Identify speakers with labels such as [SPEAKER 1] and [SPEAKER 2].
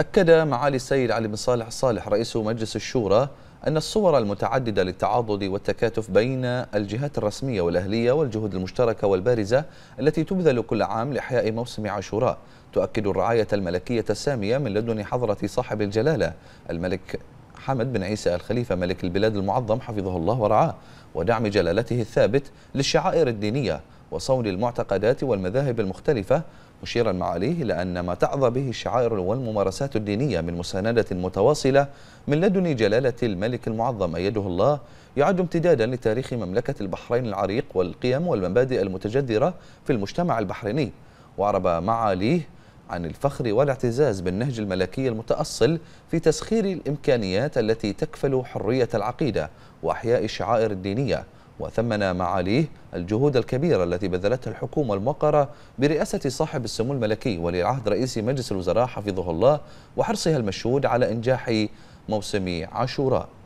[SPEAKER 1] أكد معالي السيد علي بن صالح الصالح رئيس مجلس الشورى أن الصور المتعددة للتعاضد والتكاتف بين الجهات الرسمية والأهلية والجهود المشتركة والبارزة التي تبذل كل عام لإحياء موسم عاشوراء تؤكد الرعاية الملكية السامية من لدن حضرة صاحب الجلالة الملك حمد بن عيسى الخليفة ملك البلاد المعظم حفظه الله ورعاه ودعم جلالته الثابت للشعائر الدينية وصون المعتقدات والمذاهب المختلفة مشيرا معاليه لأن ما تعظى به الشعائر والممارسات الدينية من مساندة متواصلة من لدن جلالة الملك المعظم أيده الله يعد امتدادا لتاريخ مملكة البحرين العريق والقيم والمبادئ المتجذرة في المجتمع البحريني وعرب معاليه عن الفخر والاعتزاز بالنهج الملكي المتأصل في تسخير الإمكانيات التي تكفل حرية العقيدة وأحياء الشعائر الدينية وثمن معاليه الجهود الكبيرة التي بذلتها الحكومة الموقرة برئاسة صاحب السمو الملكي ولي العهد رئيس مجلس الوزراء حفظه الله وحرصها المشهود على إنجاح موسم عاشوراء